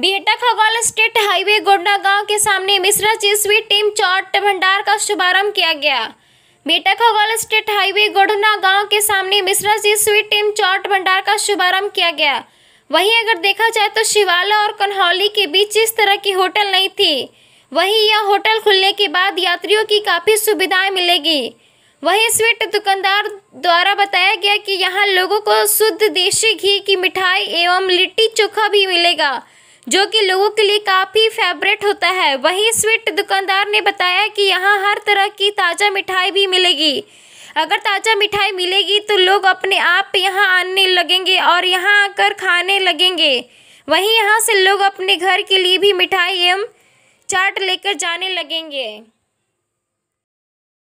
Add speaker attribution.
Speaker 1: Bihta Khagaul state highway Godna गांव के सामने मिश्रा जी स्वीट टीम चाट भंडार का शुभारंभ किया गया बेटा खगौल स्टेट हाईवे गोडना गांव के सामने मिश्रा जी स्वीट टीम चाट भंडार का शुभारंभ किया गया वहीं अगर देखा जाए तो शिवाला और कन्हौली के बीच इस तरह की होटल नहीं थी वहीं यह होटल खुलने के बाद यात्रियों की काफ़ी सुविधाएं मिलेगी वहीं स्वीट दुकानदार द्वारा बताया गया कि यहां लोगों को शुद्ध देशी घी की मिठाई एवं लिट्टी चोखा भी मिलेगा जो कि लोगों के लिए काफ़ी फेवरेट होता है वहीं स्वीट दुकानदार ने बताया कि यहाँ हर तरह की ताज़ा मिठाई भी मिलेगी अगर ताज़ा मिठाई मिलेगी तो लोग अपने आप यहाँ आने लगेंगे और यहाँ आकर खाने लगेंगे वहीं यहाँ से लोग अपने घर के लिए भी मिठाई एवं चाट लेकर जाने
Speaker 2: लगेंगे